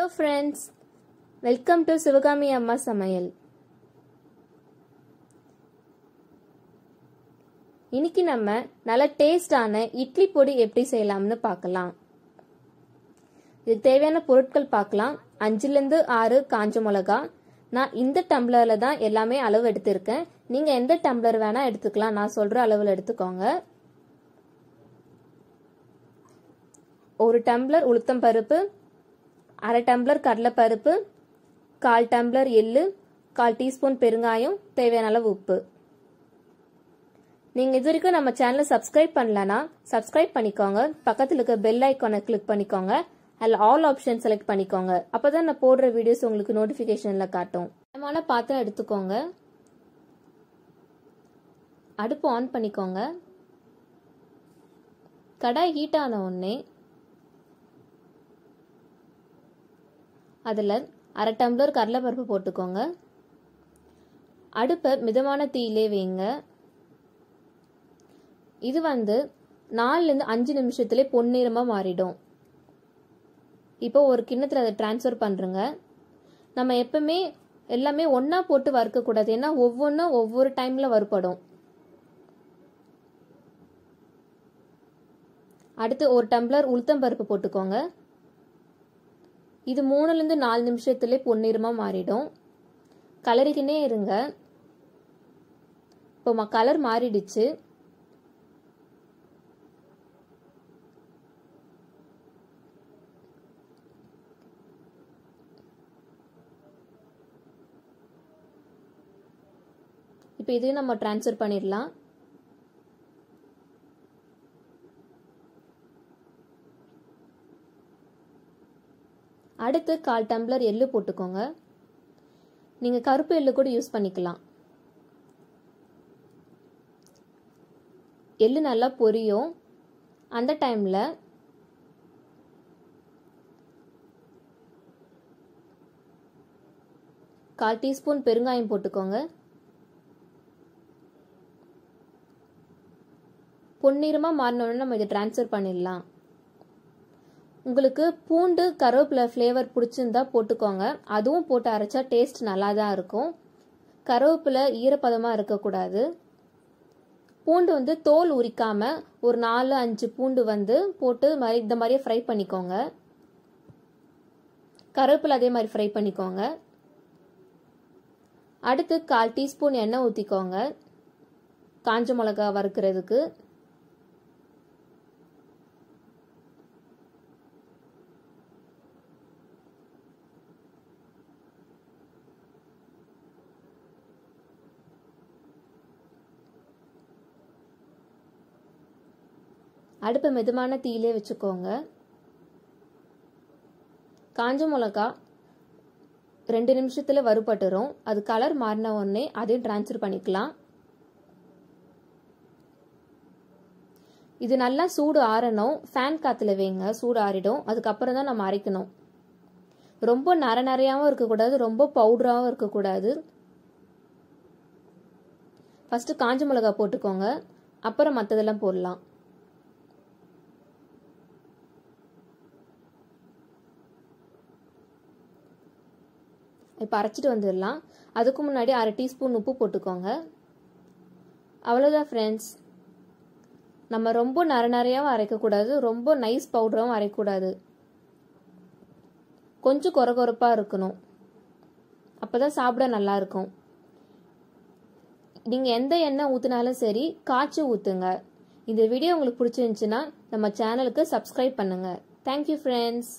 hello friends welcome to Sivakami அம்மா சமையல் இன்னைக்கு நம்ம நல்ல டேஸ்டான இட்லி பொடி எப்படி செய்யலாம்னு பார்க்கலாம் இதுக்கு தேவையான பொருட்கள் பார்க்கலாம் அஞ்சுலேருந்து ஆறு காஞ்ச மிளகா நான் இந்த டம்ளரில் தான் எல்லாமே அளவு எடுத்திருக்கேன் நீங்கள் எந்த டம்ளர் வேணால் எடுத்துக்கலாம் நான் சொல்கிற அளவில் எடுத்துக்கோங்க ஒரு டம்ளர் உளுத்தம் பருப்பு அரை டம்ளர் கடலைப்பருப்பு கால் டம்ளர் எள்ளு கால் டீஸ்பூன் பெருங்காயம் தேவையான அளவு உப்பு நீங்கள் இது வரைக்கும் நம்ம சேனலை சப்ஸ்கிரைப் பண்ணலனா சப்ஸ்கிரைப் பண்ணிக்கோங்க பக்கத்தில் இருக்க பெல் ஐக்கானை கிளிக் பண்ணிக்கோங்க அதில் ஆல் ஆப்ஷன் செலக்ட் பண்ணிக்கோங்க அப்போ தான் நான் போடுற வீடியோஸ் உங்களுக்கு நோட்டிஃபிகேஷனில் காட்டும் தரமான பாத்திரம் எடுத்துக்கோங்க அடுப்பு ஆன் பண்ணிக்கோங்க கடாய் ஹீட் ஆன உடனே அதில் அரை டம்ளர் கடலைப்பருப்பு போட்டுக்கோங்க அடுப்பை மிதமான தீயிலே வைங்க இது வந்து நாலுலேருந்து அஞ்சு நிமிஷத்துலேயே பொன்னிறமாக மாறிடும் இப்போ ஒரு கிண்ணத்தில் அதை டிரான்ஸ்ஃபர் பண்ணுறங்க நம்ம எப்பவுமே எல்லாமே ஒன்றா போட்டு வறுக்கக்கூடாது ஏன்னா ஒவ்வொன்றும் ஒவ்வொரு டைமில் வறுப்படும் அடுத்து ஒரு டம்ளர் உளுத்தம்பருப்பு போட்டுக்கோங்க இது மூணுலேருந்து நாலு நிமிஷத்துல பொன்னிறமாக மாறிடும் கலருக்குன்னே இருங்க இப்போ கலர் மாறிடுச்சு இப்போ இதையும் நம்ம டிரான்ஸ்ஃபர் பண்ணிடலாம் அடுத்து கால் டம்ளர் எள்ளு போட்டுக்கோங்க நீங்கள் கருப்பு எள்ளு கூட யூஸ் பண்ணிக்கலாம் எள்ளு நல்லா பொரியும் அந்த டைமில் கால் டீஸ்பூன் பெருங்காயம் போட்டுக்கோங்க பொன்னிறமாக மாறினோன்னு நம்ம இதை டிரான்ஸ்ஃபர் பண்ணிடலாம் உங்களுக்கு பூண்டு கருவேப்பிலை ஃப்ளேவர் பிடிச்சிருந்தா போட்டுக்கோங்க அதுவும் போட்டு அரைச்சா டேஸ்ட் நல்லா தான் இருக்கும் கருவேப்பிலை ஈரப்பதமாக இருக்கக்கூடாது பூண்டு வந்து தோல் உரிக்காமல் ஒரு நாலு அஞ்சு பூண்டு வந்து போட்டு மாதிரி இந்த மாதிரியே ஃப்ரை பண்ணிக்கோங்க கருவேப்பிலை அதே மாதிரி ஃப்ரை பண்ணிக்கோங்க அடுத்து கால் டீஸ்பூன் எண்ணெய் ஊற்றிக்கோங்க காஞ்ச மிளகா வறுக்கிறதுக்கு அடுப்பை மெதுமான தீயிலே வச்சுக்கோங்க காஞ்ச மிளகா ரெண்டு நிமிஷத்தில் வருப்பட்டுரும் அது கலர் மாறின உடனே அதையும் டிரான்ஸ்ஃபர் பண்ணிக்கலாம் இது நல்லா சூடு ஆறணும் ஃபேன் காற்றுல வைங்க சூடு ஆறிடும் அதுக்கப்புறம் தான் நம்ம அரைக்கணும் ரொம்ப நர நிறையாவும் இருக்கக்கூடாது ரொம்ப பவுடராகவும் இருக்கக்கூடாது ஃபஸ்ட்டு காஞ்ச மிளகா போட்டுக்கோங்க அப்புறம் மற்றதெல்லாம் போடலாம் இப்போ அரைச்சிட்டு வந்துடலாம் அதுக்கு முன்னாடி அரை டீஸ்பூன் உப்பு போட்டுக்கோங்க அவ்வளோதான் ஃப்ரெண்ட்ஸ் நம்ம ரொம்ப நர நிறையாவும் அரைக்கக்கூடாது ரொம்ப நைஸ் பவுடரும் அரைக்கக்கூடாது கொஞ்சம் குற குறப்பாக இருக்கணும் அப்போ தான் சாப்பிட நல்லாயிருக்கும் நீங்கள் எந்த எண்ணெய் ஊற்றினாலும் சரி காய்ச்சி ஊற்றுங்க இந்த வீடியோ உங்களுக்கு பிடிச்சிருந்துச்சுன்னா நம்ம சேனலுக்கு சப்ஸ்கிரைப் பண்ணுங்கள் தேங்க்யூ ஃப்ரெண்ட்ஸ்